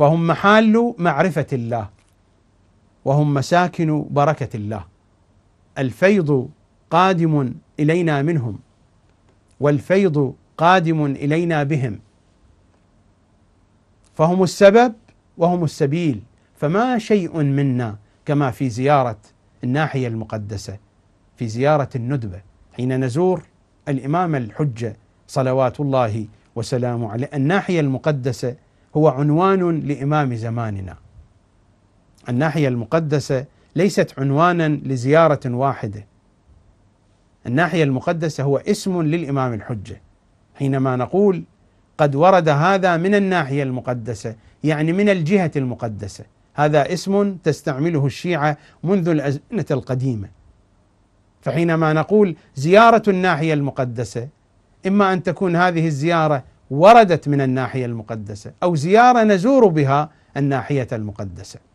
فهم محال معرفة الله وهم مساكن بركة الله الفيض قادم إلينا منهم والفيض قادم إلينا بهم فهم السبب وهم السبيل فما شيء منا كما في زيارة الناحية المقدسة في زيارة الندبة حين نزور الإمام الحجة صلوات الله وسلامه عليه الناحية المقدسة هو عنوان لامام زماننا. الناحيه المقدسه ليست عنوانا لزياره واحده. الناحيه المقدسه هو اسم للامام الحجه. حينما نقول قد ورد هذا من الناحيه المقدسه، يعني من الجهه المقدسه. هذا اسم تستعمله الشيعه منذ الازمنه القديمه. فحينما نقول زياره الناحيه المقدسه اما ان تكون هذه الزياره وردت من الناحيه المقدسه او زياره نزور بها الناحيه المقدسه